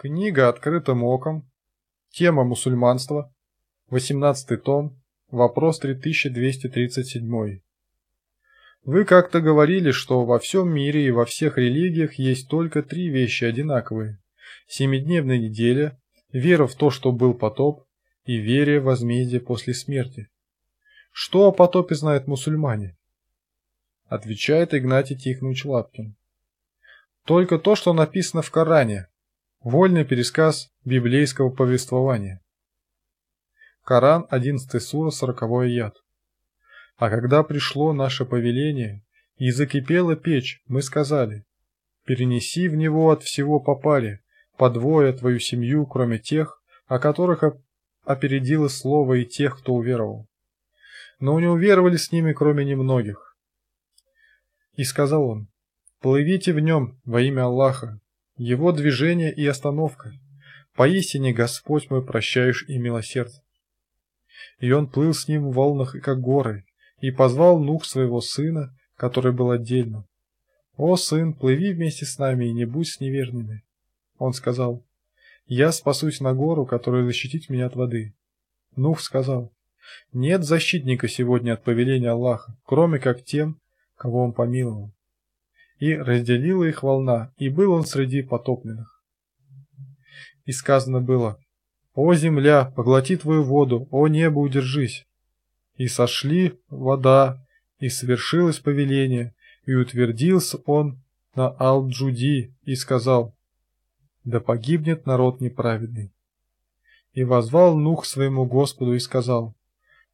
Книга «Открытым оком», тема «Мусульманство», 18 том, вопрос 3237. Вы как-то говорили, что во всем мире и во всех религиях есть только три вещи одинаковые. Семидневная неделя, вера в то, что был потоп, и вере в возмездие после смерти. Что о потопе знают мусульмане? Отвечает Игнатий Тихонович Лапкин. Только то, что написано в Коране, Вольный пересказ библейского повествования. Коран, 11 сура, 40 яд. А когда пришло наше повеление, и закипела печь, мы сказали, перенеси в него от всего попали, подвое твою семью, кроме тех, о которых опередило слово и тех, кто уверовал. Но не уверовали с ними, кроме немногих. И сказал он, плывите в нем во имя Аллаха, его движение и остановка. Поистине Господь мой прощаешь и милосерд. И он плыл с ним в волнах, как горы, и позвал нух своего сына, который был отдельно. «О, сын, плыви вместе с нами и не будь с неверными!» Он сказал, «Я спасусь на гору, которая защитит меня от воды». Нух сказал, «Нет защитника сегодня от повеления Аллаха, кроме как тем, кого он помиловал» и разделила их волна, и был он среди потопленных. И сказано было, «О, земля, поглоти твою воду, о, небо, удержись!» И сошли вода, и совершилось повеление, и утвердился он на Ал-Джуди и сказал, «Да погибнет народ неправедный». И возвал Нух своему Господу и сказал,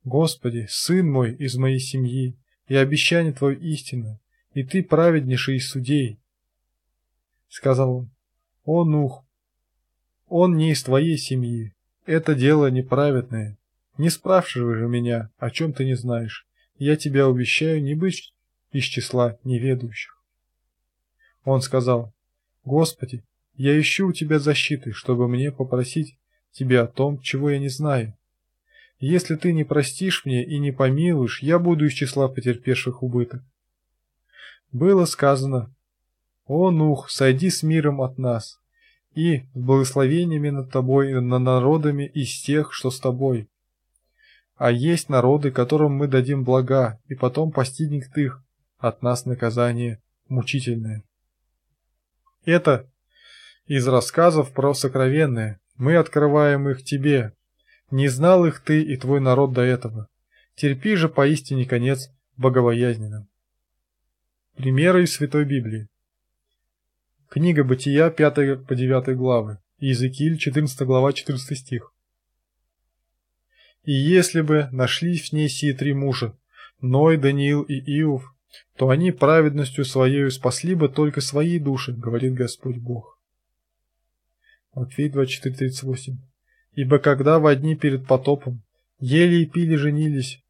«Господи, сын мой из моей семьи, и обещание Твое истинное, и ты праведнейший из судей», — сказал он. «О, Нух, он не из твоей семьи, это дело неправедное. Не спрашивай же меня, о чем ты не знаешь. Я тебя обещаю не быть из числа неведущих». Он сказал, «Господи, я ищу у тебя защиты, чтобы мне попросить тебя о том, чего я не знаю. Если ты не простишь мне и не помилуешь, я буду из числа потерпевших убыток было сказано «О, Нух, сойди с миром от нас, и с благословениями над тобой и над народами из тех, что с тобой. А есть народы, которым мы дадим блага, и потом постигнет их от нас наказание мучительное». Это из рассказов про сокровенное. Мы открываем их тебе. Не знал их ты и твой народ до этого. Терпи же поистине конец боговоязненным. Примеры из Святой Библии. Книга Бытия, 5 по 9 главы. Иезекииль, 14 глава, 14 стих. «И если бы нашлись в ней сии три мужа, Ной, Даниил и Иов, то они праведностью своею спасли бы только свои души, говорит Господь Бог». Матфей 24:38. «Ибо когда в одни перед потопом ели и пили женились,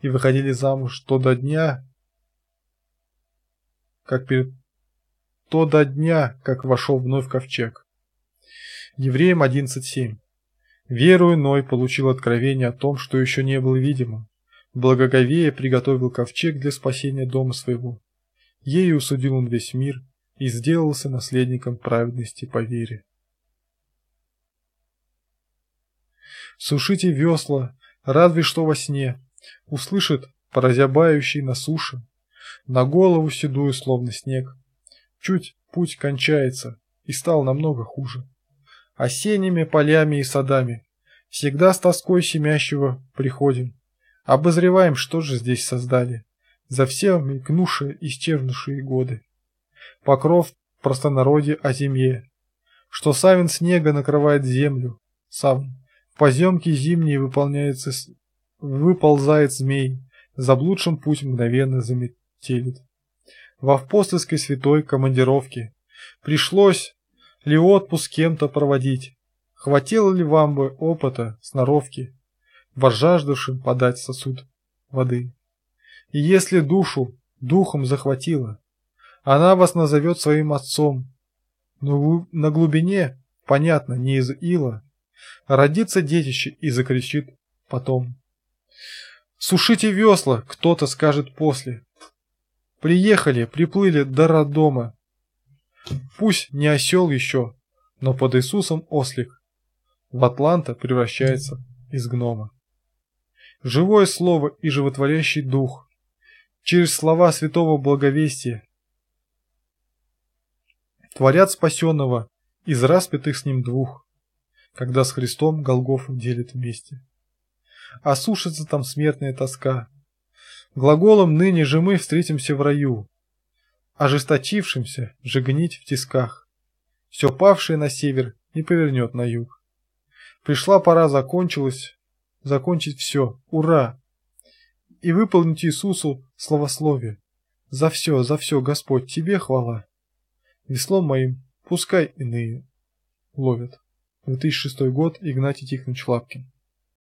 и выходили замуж, то до дня, как перед то до дня, как вошел вновь ковчег. Евреям 11.7. Верую Ной получил откровение о том, что еще не было видимо. Благоговея приготовил ковчег для спасения дома своего. Ею усудил он весь мир и сделался наследником праведности по вере. Сушите весла, разве что во сне, услышит, поразябающий на суше, на голову седую, словно снег. Чуть путь кончается, и стал намного хуже. Осенними полями и садами, всегда с тоской семящего приходим. Обозреваем, что же здесь создали, за все мелькнувшие, исчезнувшие годы. Покров простонародье о зимье, что савин снега накрывает землю, саван. В поземке зимней выполняется, выползает змей, заблудшим путь мгновенно заметает телит. Во впостольской святой командировке. Пришлось ли отпуск кем-то проводить? Хватило ли вам бы опыта, сноровки, возжаждавшим подать сосуд воды? И если душу духом захватила, она вас назовет своим отцом, но на глубине, понятно, не из ила, родится детище и закричит потом. «Сушите весла!» – кто-то скажет после. Приехали, приплыли до родома. Пусть не осел еще, но под Иисусом ослик. В Атланта превращается из гнома. Живое слово и животворящий дух. Через слова святого благовестия. Творят спасенного из распятых с ним двух, когда с Христом Голгофу делит вместе. Осушится там смертная тоска, Глаголом ныне же мы встретимся в раю, ожесточившимся же гнить в тисках. Все павшее на север не повернет на юг. Пришла пора, закончилась, закончить все, ура! И выполнить Иисусу словословие. За все, за все, Господь, Тебе хвала. Веслом моим пускай иные ловят. 2006 год, Игнатий Тихонович Лапкин.